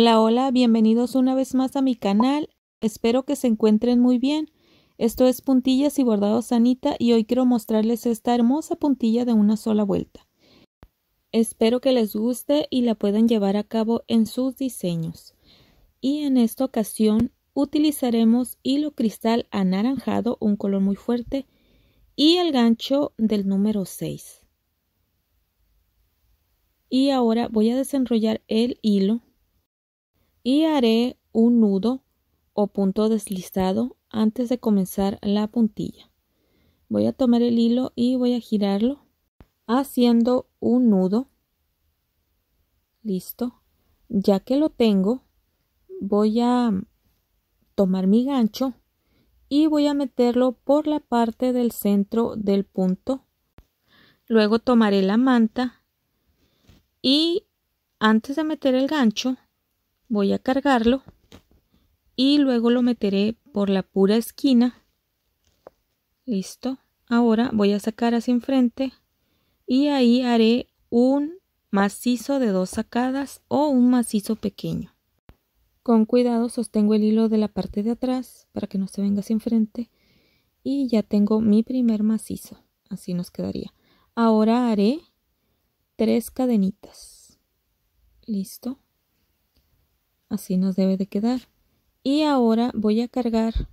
Hola, hola, bienvenidos una vez más a mi canal. Espero que se encuentren muy bien. Esto es Puntillas y Bordados Anita y hoy quiero mostrarles esta hermosa puntilla de una sola vuelta. Espero que les guste y la puedan llevar a cabo en sus diseños. Y en esta ocasión utilizaremos hilo cristal anaranjado, un color muy fuerte, y el gancho del número 6. Y ahora voy a desenrollar el hilo y haré un nudo o punto deslizado antes de comenzar la puntilla. Voy a tomar el hilo y voy a girarlo haciendo un nudo. Listo. Ya que lo tengo, voy a tomar mi gancho y voy a meterlo por la parte del centro del punto. Luego tomaré la manta y antes de meter el gancho voy a cargarlo y luego lo meteré por la pura esquina listo ahora voy a sacar hacia enfrente y ahí haré un macizo de dos sacadas o un macizo pequeño con cuidado sostengo el hilo de la parte de atrás para que no se venga hacia enfrente y ya tengo mi primer macizo así nos quedaría ahora haré tres cadenitas listo así nos debe de quedar y ahora voy a cargar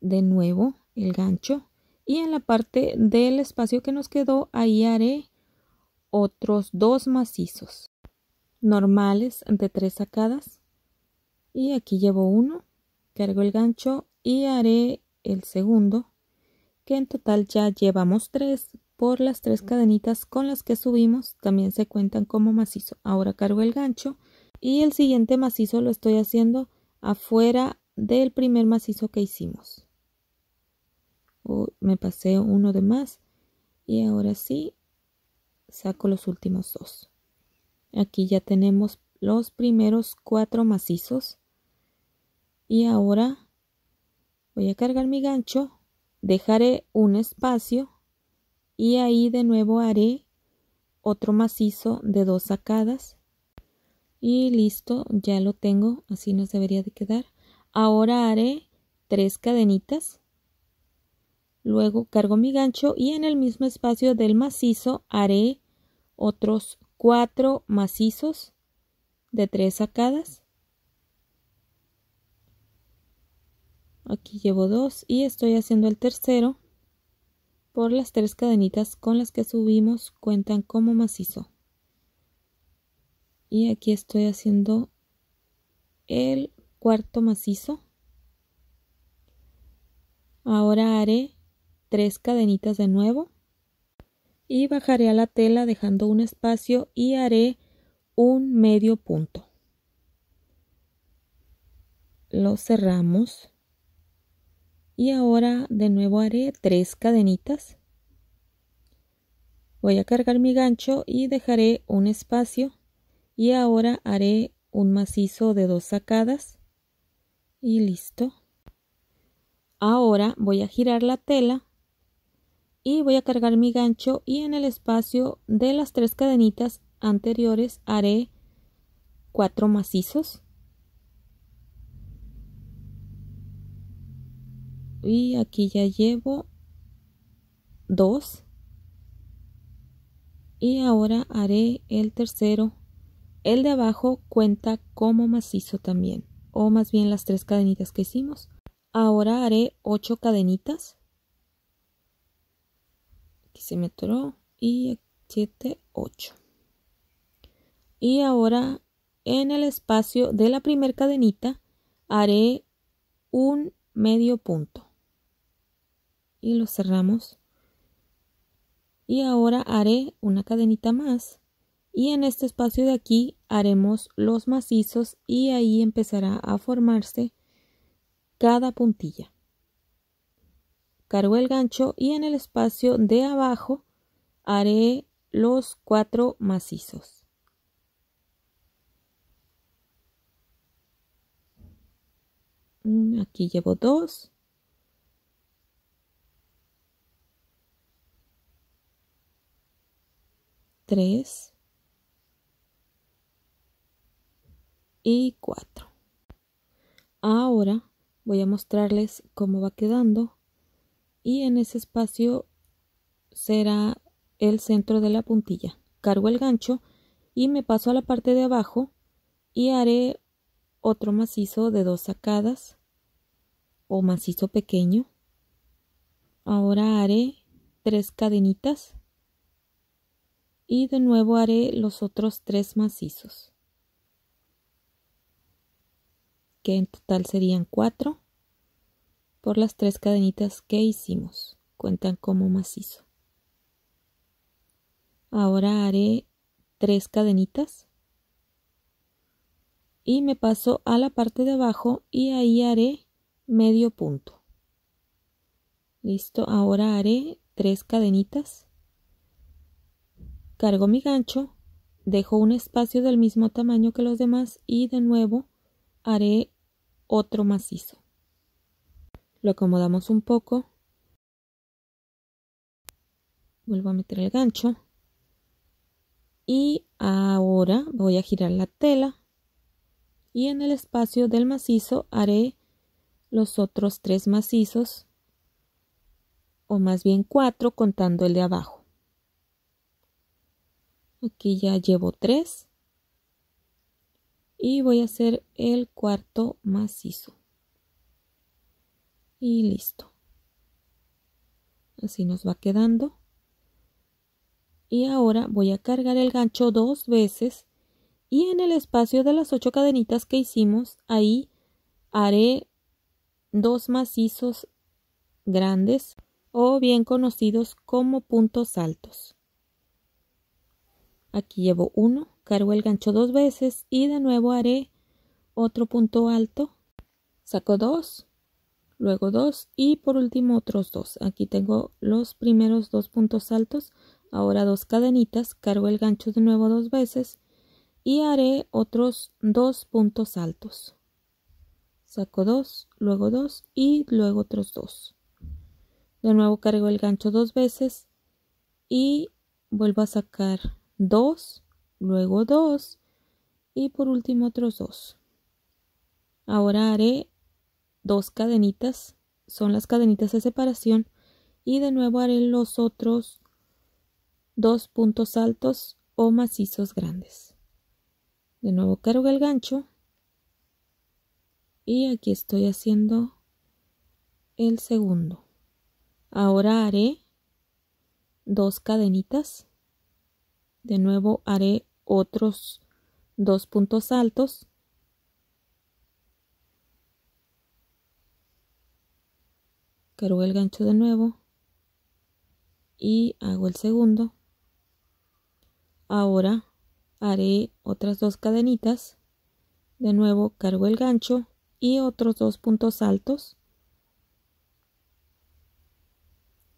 de nuevo el gancho y en la parte del espacio que nos quedó ahí haré otros dos macizos normales de tres sacadas y aquí llevo uno cargo el gancho y haré el segundo que en total ya llevamos tres por las tres cadenitas con las que subimos también se cuentan como macizo ahora cargo el gancho y el siguiente macizo lo estoy haciendo afuera del primer macizo que hicimos. me pasé uno de más y ahora sí saco los últimos dos. Aquí ya tenemos los primeros cuatro macizos y ahora voy a cargar mi gancho, dejaré un espacio y ahí de nuevo haré otro macizo de dos sacadas y listo ya lo tengo así nos debería de quedar ahora haré tres cadenitas luego cargo mi gancho y en el mismo espacio del macizo haré otros cuatro macizos de tres sacadas aquí llevo dos y estoy haciendo el tercero por las tres cadenitas con las que subimos cuentan como macizo y aquí estoy haciendo el cuarto macizo ahora haré tres cadenitas de nuevo y bajaré a la tela dejando un espacio y haré un medio punto lo cerramos y ahora de nuevo haré tres cadenitas voy a cargar mi gancho y dejaré un espacio y ahora haré un macizo de dos sacadas y listo ahora voy a girar la tela y voy a cargar mi gancho y en el espacio de las tres cadenitas anteriores haré cuatro macizos y aquí ya llevo dos y ahora haré el tercero el de abajo cuenta como macizo también, o más bien las tres cadenitas que hicimos. Ahora haré ocho cadenitas. Aquí se me Y siete, ocho. Y ahora en el espacio de la primer cadenita haré un medio punto. Y lo cerramos. Y ahora haré una cadenita más y en este espacio de aquí haremos los macizos y ahí empezará a formarse cada puntilla. Cargo el gancho y en el espacio de abajo haré los cuatro macizos. Mm, aquí llevo dos tres y 4. Ahora voy a mostrarles cómo va quedando y en ese espacio será el centro de la puntilla. Cargo el gancho y me paso a la parte de abajo y haré otro macizo de dos sacadas o macizo pequeño. Ahora haré tres cadenitas y de nuevo haré los otros tres macizos. que en total serían cuatro por las tres cadenitas que hicimos. Cuentan como macizo. Ahora haré tres cadenitas y me paso a la parte de abajo y ahí haré medio punto. Listo, ahora haré tres cadenitas. Cargo mi gancho, dejo un espacio del mismo tamaño que los demás y de nuevo haré otro macizo. Lo acomodamos un poco. Vuelvo a meter el gancho. Y ahora voy a girar la tela. Y en el espacio del macizo haré los otros tres macizos. O más bien cuatro contando el de abajo. Aquí ya llevo tres y voy a hacer el cuarto macizo y listo así nos va quedando y ahora voy a cargar el gancho dos veces y en el espacio de las ocho cadenitas que hicimos ahí haré dos macizos grandes o bien conocidos como puntos altos aquí llevo uno cargo el gancho dos veces y de nuevo haré otro punto alto, saco dos, luego dos y por último otros dos. Aquí tengo los primeros dos puntos altos, ahora dos cadenitas, cargo el gancho de nuevo dos veces y haré otros dos puntos altos. Saco dos, luego dos y luego otros dos. De nuevo cargo el gancho dos veces y vuelvo a sacar dos luego dos y por último otros dos. Ahora haré dos cadenitas, son las cadenitas de separación y de nuevo haré los otros dos puntos altos o macizos grandes. De nuevo cargo el gancho y aquí estoy haciendo el segundo. Ahora haré dos cadenitas. De nuevo haré otros dos puntos altos cargo el gancho de nuevo y hago el segundo ahora haré otras dos cadenitas de nuevo cargo el gancho y otros dos puntos altos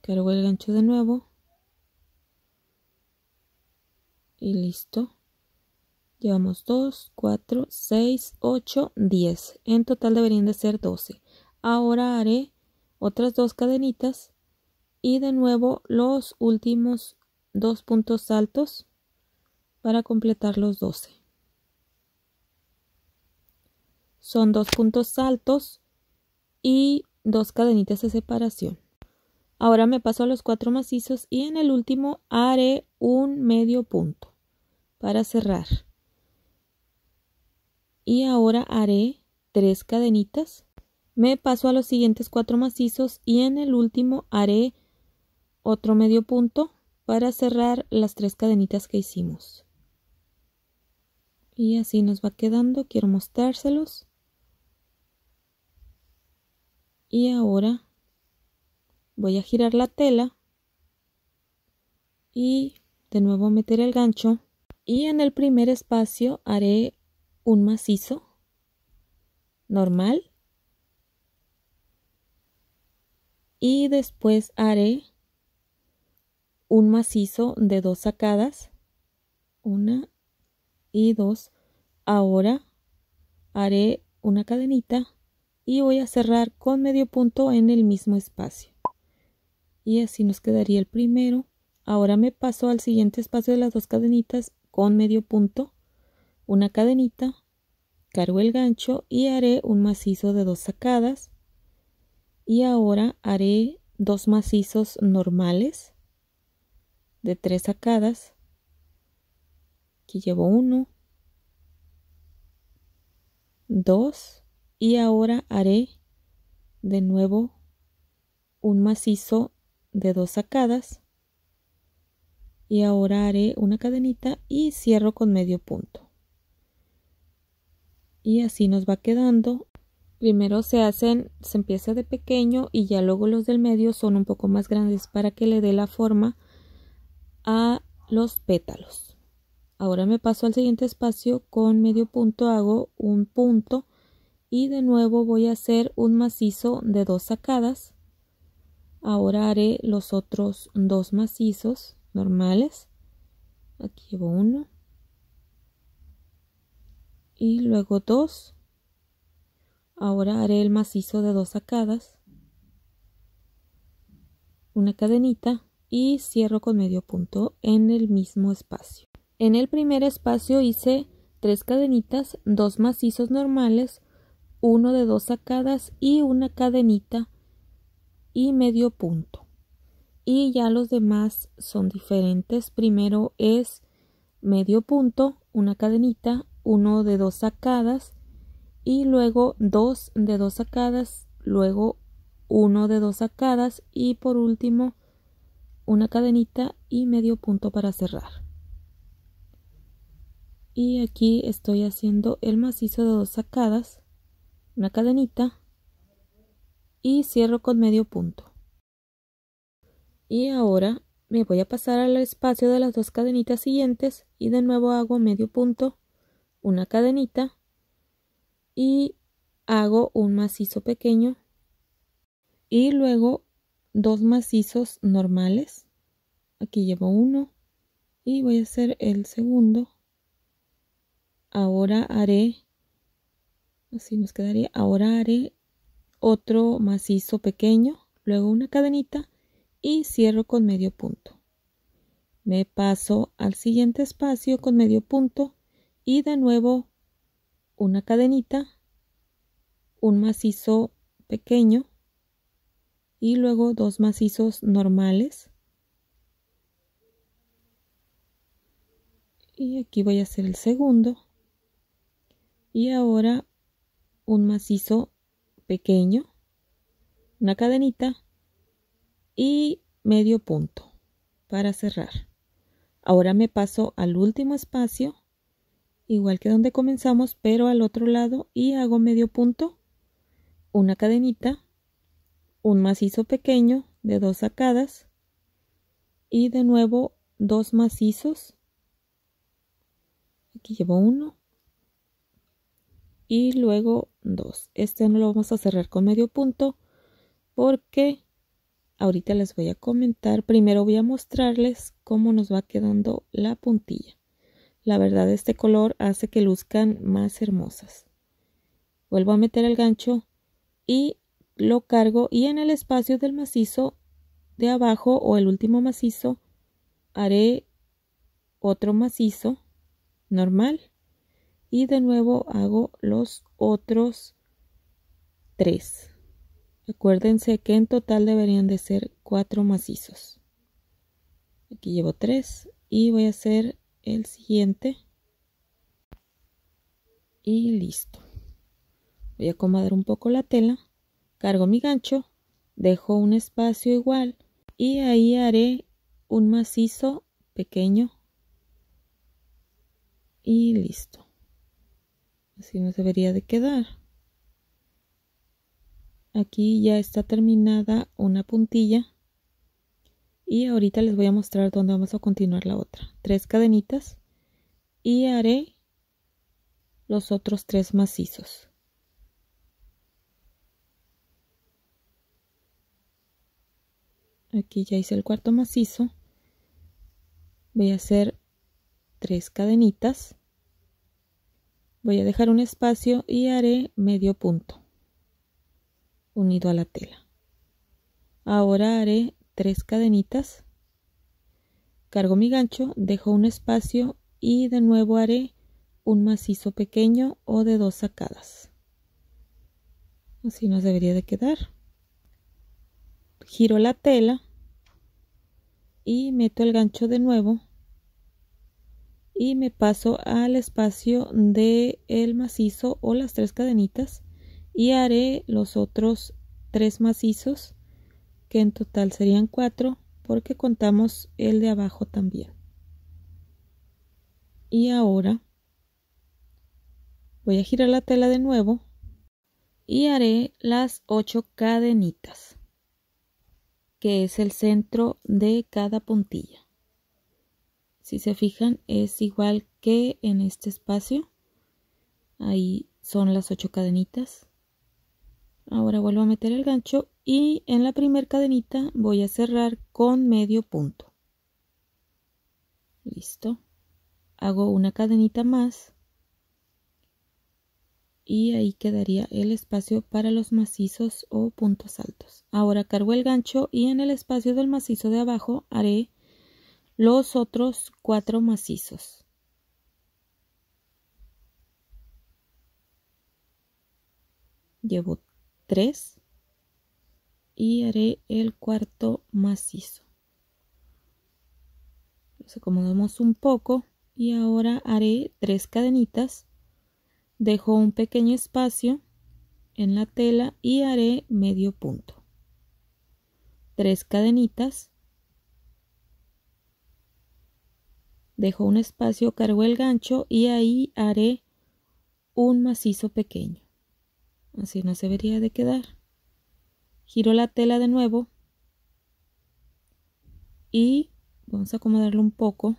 cargo el gancho de nuevo y listo Llevamos 2, 4, 6, 8, 10. En total deberían de ser 12. Ahora haré otras dos cadenitas y de nuevo los últimos dos puntos altos para completar los 12. Son dos puntos altos y dos cadenitas de separación. Ahora me paso a los cuatro macizos y en el último haré un medio punto para cerrar y ahora haré tres cadenitas. Me paso a los siguientes cuatro macizos y en el último haré otro medio punto para cerrar las tres cadenitas que hicimos. Y así nos va quedando, quiero mostrárselos. Y ahora voy a girar la tela y de nuevo meter el gancho y en el primer espacio haré un macizo normal y después haré un macizo de dos sacadas una y dos ahora haré una cadenita y voy a cerrar con medio punto en el mismo espacio y así nos quedaría el primero ahora me paso al siguiente espacio de las dos cadenitas con medio punto una cadenita, cargo el gancho y haré un macizo de dos sacadas y ahora haré dos macizos normales de tres sacadas aquí llevo uno dos y ahora haré de nuevo un macizo de dos sacadas y ahora haré una cadenita y cierro con medio punto y así nos va quedando. Primero se hacen, se empieza de pequeño y ya luego los del medio son un poco más grandes para que le dé la forma a los pétalos. Ahora me paso al siguiente espacio con medio punto hago un punto y de nuevo voy a hacer un macizo de dos sacadas. Ahora haré los otros dos macizos normales. Aquí llevo uno y luego dos ahora haré el macizo de dos sacadas una cadenita y cierro con medio punto en el mismo espacio en el primer espacio hice tres cadenitas dos macizos normales uno de dos sacadas y una cadenita y medio punto y ya los demás son diferentes primero es medio punto una cadenita uno de dos sacadas y luego dos de dos sacadas, luego uno de dos sacadas y por último una cadenita y medio punto para cerrar. Y aquí estoy haciendo el macizo de dos sacadas, una cadenita y cierro con medio punto. Y ahora me voy a pasar al espacio de las dos cadenitas siguientes y de nuevo hago medio punto una cadenita y hago un macizo pequeño y luego dos macizos normales aquí llevo uno y voy a hacer el segundo ahora haré así nos quedaría ahora haré otro macizo pequeño luego una cadenita y cierro con medio punto me paso al siguiente espacio con medio punto y de nuevo una cadenita, un macizo pequeño y luego dos macizos normales. Y aquí voy a hacer el segundo. Y ahora un macizo pequeño, una cadenita y medio punto para cerrar. Ahora me paso al último espacio igual que donde comenzamos, pero al otro lado y hago medio punto, una cadenita, un macizo pequeño de dos sacadas y de nuevo dos macizos. Aquí llevo uno y luego dos. Este no lo vamos a cerrar con medio punto porque ahorita les voy a comentar. Primero voy a mostrarles cómo nos va quedando la puntilla. La verdad, este color hace que luzcan más hermosas. Vuelvo a meter el gancho y lo cargo y en el espacio del macizo de abajo o el último macizo haré otro macizo normal y de nuevo hago los otros tres. Acuérdense que en total deberían de ser cuatro macizos. Aquí llevo tres y voy a hacer el siguiente y listo voy a acomodar un poco la tela cargo mi gancho dejo un espacio igual y ahí haré un macizo pequeño y listo así nos debería de quedar aquí ya está terminada una puntilla y ahorita les voy a mostrar dónde vamos a continuar la otra tres cadenitas y haré los otros tres macizos aquí ya hice el cuarto macizo voy a hacer tres cadenitas voy a dejar un espacio y haré medio punto unido a la tela ahora haré tres cadenitas, cargo mi gancho, dejo un espacio y de nuevo haré un macizo pequeño o de dos sacadas. Así nos debería de quedar. Giro la tela y meto el gancho de nuevo y me paso al espacio de el macizo o las tres cadenitas y haré los otros tres macizos que en total serían cuatro porque contamos el de abajo también. Y ahora voy a girar la tela de nuevo y haré las ocho cadenitas que es el centro de cada puntilla. Si se fijan es igual que en este espacio. Ahí son las ocho cadenitas ahora vuelvo a meter el gancho y en la primer cadenita voy a cerrar con medio punto listo hago una cadenita más y ahí quedaría el espacio para los macizos o puntos altos ahora cargo el gancho y en el espacio del macizo de abajo haré los otros cuatro macizos llevo 3 y haré el cuarto macizo nos acomodamos un poco y ahora haré tres cadenitas dejo un pequeño espacio en la tela y haré medio punto tres cadenitas dejo un espacio cargo el gancho y ahí haré un macizo pequeño Así no se vería de quedar. Giro la tela de nuevo y vamos a acomodarlo un poco.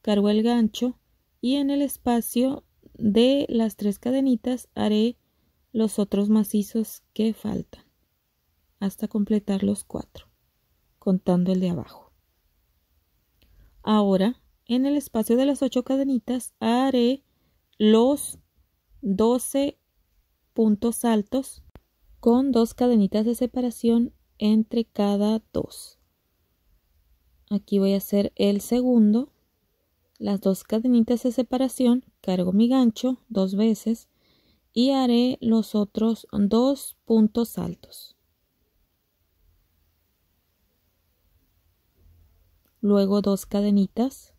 Cargo el gancho y en el espacio de las tres cadenitas haré los otros macizos que faltan hasta completar los cuatro, contando el de abajo. Ahora, en el espacio de las ocho cadenitas haré los 12 puntos altos con dos cadenitas de separación entre cada dos. Aquí voy a hacer el segundo, las dos cadenitas de separación, cargo mi gancho dos veces y haré los otros dos puntos altos. Luego dos cadenitas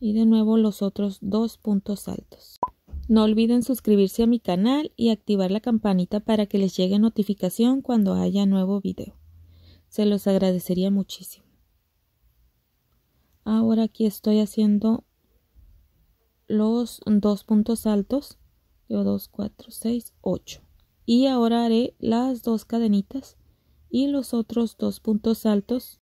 y de nuevo los otros dos puntos altos. No olviden suscribirse a mi canal y activar la campanita para que les llegue notificación cuando haya nuevo video. Se los agradecería muchísimo. Ahora aquí estoy haciendo los dos puntos altos. Yo 2, 4, 6, 8. Y ahora haré las dos cadenitas y los otros dos puntos altos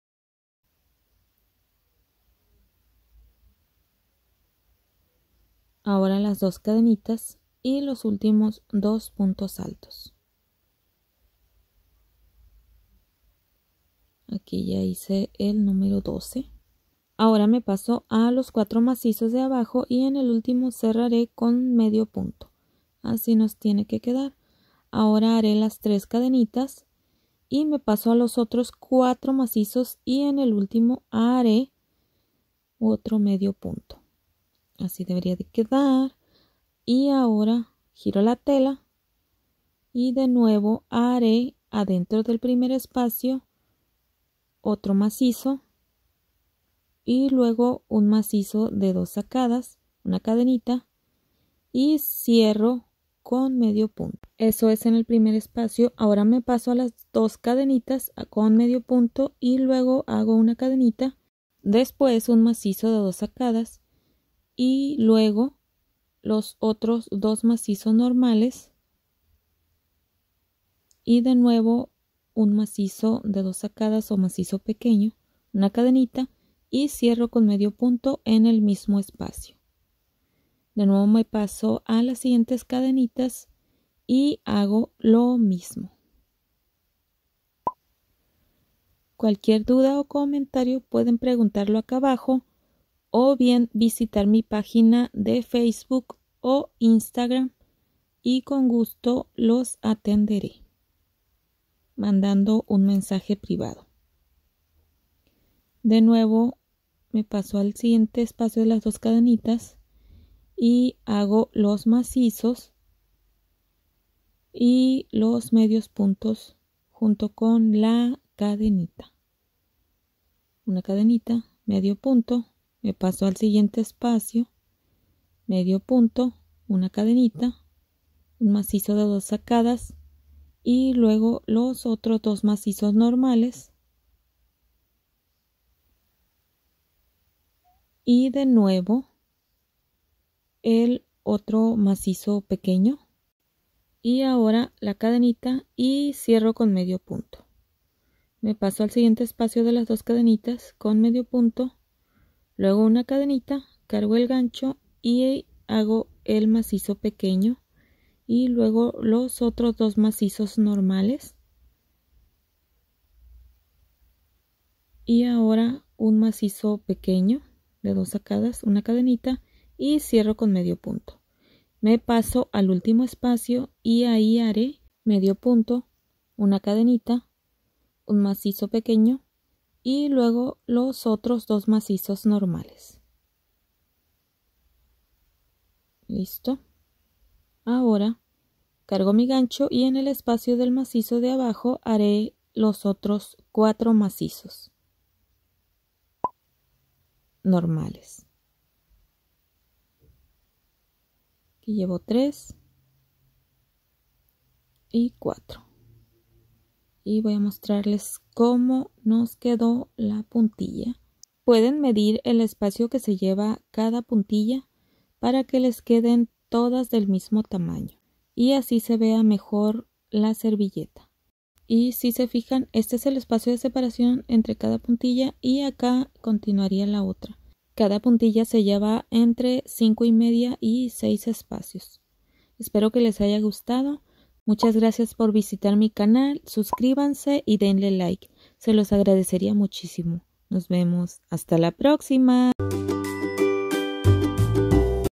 ahora las dos cadenitas y los últimos dos puntos altos. Aquí ya hice el número 12. Ahora me paso a los cuatro macizos de abajo y en el último cerraré con medio punto. Así nos tiene que quedar. Ahora haré las tres cadenitas y me paso a los otros cuatro macizos y en el último haré otro medio punto así debería de quedar y ahora giro la tela y de nuevo haré adentro del primer espacio otro macizo y luego un macizo de dos sacadas una cadenita y cierro con medio punto eso es en el primer espacio ahora me paso a las dos cadenitas con medio punto y luego hago una cadenita después un macizo de dos sacadas y luego los otros dos macizos normales y de nuevo un macizo de dos sacadas o macizo pequeño, una cadenita y cierro con medio punto en el mismo espacio. De nuevo me paso a las siguientes cadenitas y hago lo mismo. Cualquier duda o comentario pueden preguntarlo acá abajo o bien visitar mi página de Facebook o Instagram y con gusto los atenderé mandando un mensaje privado. De nuevo me paso al siguiente espacio de las dos cadenitas y hago los macizos y los medios puntos junto con la cadenita. Una cadenita, medio punto, me paso al siguiente espacio, medio punto, una cadenita, un macizo de dos sacadas y luego los otros dos macizos normales y de nuevo el otro macizo pequeño y ahora la cadenita y cierro con medio punto me paso al siguiente espacio de las dos cadenitas con medio punto Luego una cadenita, cargo el gancho y hago el macizo pequeño y luego los otros dos macizos normales. Y ahora un macizo pequeño de dos sacadas, una cadenita y cierro con medio punto. Me paso al último espacio y ahí haré medio punto, una cadenita, un macizo pequeño y luego los otros dos macizos normales. Listo. Ahora cargo mi gancho y en el espacio del macizo de abajo haré los otros cuatro macizos normales. Aquí llevo tres y cuatro y voy a mostrarles cómo nos quedó la puntilla. Pueden medir el espacio que se lleva cada puntilla para que les queden todas del mismo tamaño y así se vea mejor la servilleta. Y si se fijan, este es el espacio de separación entre cada puntilla y acá continuaría la otra. Cada puntilla se lleva entre 5 y media y 6 espacios. Espero que les haya gustado. Muchas gracias por visitar mi canal, suscríbanse y denle like, se los agradecería muchísimo. Nos vemos, hasta la próxima.